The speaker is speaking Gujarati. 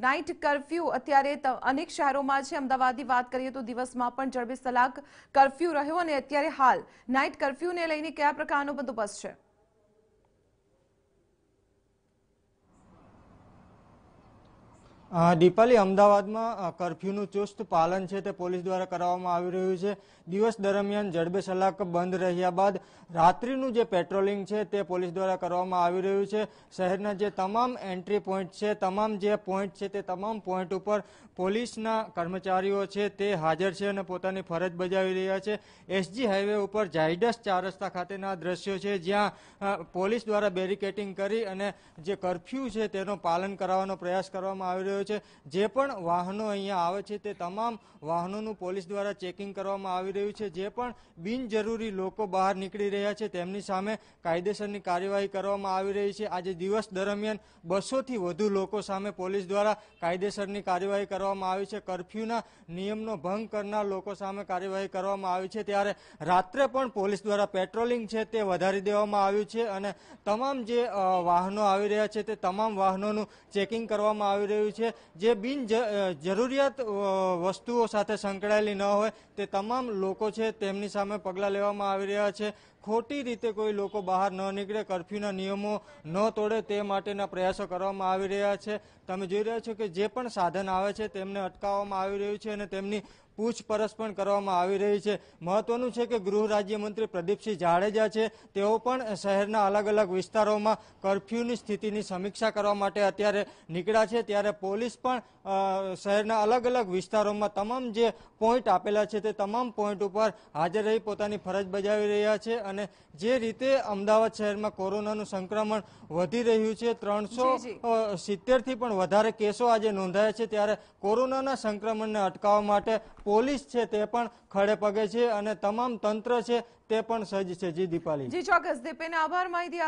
નાઇટ કર્ફ્યુ અત્યારે અનેક શહેરોમાં છે અમદાવાદની વાત કરીએ તો દિવસમાં પણ જડબેસલાક કર્ફ્યુ રહ્યો અને અત્યારે હાલ નાઇટ કર્ફ્યુને લઈને કયા પ્રકારનો બંદોબસ્ત છે દીપાલી અમદાવાદમાં કરફ્યુનું ચુસ્ત પાલન છે તે પોલીસ દ્વારા કરવામાં આવી રહ્યું છે દિવસ દરમિયાન જડબે સલાક બંધ રહ્યા બાદ રાત્રિનું જે પેટ્રોલિંગ છે તે પોલીસ દ્વારા કરવામાં આવી રહ્યું છે શહેરના જે તમામ એન્ટ્રી પોઈન્ટ છે તમામ જે પોઈન્ટ છે તે તમામ પોઈન્ટ ઉપર પોલીસના કર્મચારીઓ છે તે હાજર છે અને પોતાની ફરજ બજાવી રહ્યા છે એસજી હાઈવે ઉપર જાયડસ ચાર રસ્તા ખાતેના દ્રશ્યો છે જ્યાં પોલીસ દ્વારા બેરિકેટિંગ કરી અને જે કરફ્યુ છે તેનો પાલન કરાવવાનો પ્રયાસ કરવામાં આવી રહ્યો છે છે જે પણ વાહનો અહીંયા આવે છે તે તમામ વાહનોનું પોલીસ દ્વારા ચેકિંગ કરવામાં આવી રહ્યું છે જે પણ બિનજરૂરી લોકો બહાર નીકળી રહ્યા છે તેમની સામે કાયદેસરની કાર્યવાહી કરવામાં આવી રહી છે આજે દિવસ દરમિયાન બસોથી વધુ લોકો સામે પોલીસ દ્વારા કાયદેસરની કાર્યવાહી કરવામાં આવી છે કરફ્યુના નિયમનો ભંગ કરનાર લોકો સામે કાર્યવાહી કરવામાં આવી છે ત્યારે રાત્રે પણ પોલીસ દ્વારા પેટ્રોલિંગ છે તે વધારી દેવામાં આવ્યું છે અને તમામ જે વાહનો આવી રહ્યા છે તે તમામ વાહનોનું ચેકિંગ કરવામાં આવી રહ્યું છે જે બિન જરૂરિયાત વસ્તુઓ સાથે સંકળાયેલી ન હોય તે તમામ લોકો છે તેમની સામે પગલાં લેવામાં આવી રહ્યા છે ખોટી રીતે કોઈ લોકો બહાર ન નીકળે કરફ્યુના નિયમો ન તોડે તે માટેના પ્રયાસો કરવામાં આવી રહ્યા છે તમે જોઈ રહ્યા છો કે જે પણ સાધન આવે છે તેમને અટકાવવામાં આવી રહ્યું છે અને તેમની પૂછપરછ પણ કરવામાં આવી રહી છે મહત્વનું છે કે ગૃહ રાજ્યમંત્રી પ્રદીપસિંહ જાડેજા છે તેઓ પણ શહેરના અલગ અલગ વિસ્તારોમાં કરફ્યુની સ્થિતિની સમીક્ષા કરવા માટે અત્યારે નીકળ્યા છે ત્યારે પોલીસ પણ શહેરના અલગ અલગ વિસ્તારોમાં તમામ જે પોઈન્ટ આપેલા છે તે તમામ પોઈન્ટ ઉપર હાજર રહી પોતાની ફરજ બજાવી રહ્યા છે અને જે રીતે અમદાવાદ શહેરમાં કોરોનાનું સંક્રમણ વધી રહ્યું છે ત્રણસો થી પણ વધારે કેસો આજે નોંધાયા છે ત્યારે કોરોનાના સંક્રમણને અટકાવવા માટે પોલીસ છે તે પણ ખડે પગે છે અને તમામ તંત્ર છે તે પણ સજ્જ છે જી દીપાલી જી ચોક્કસ દીપેન આભાર માહિતી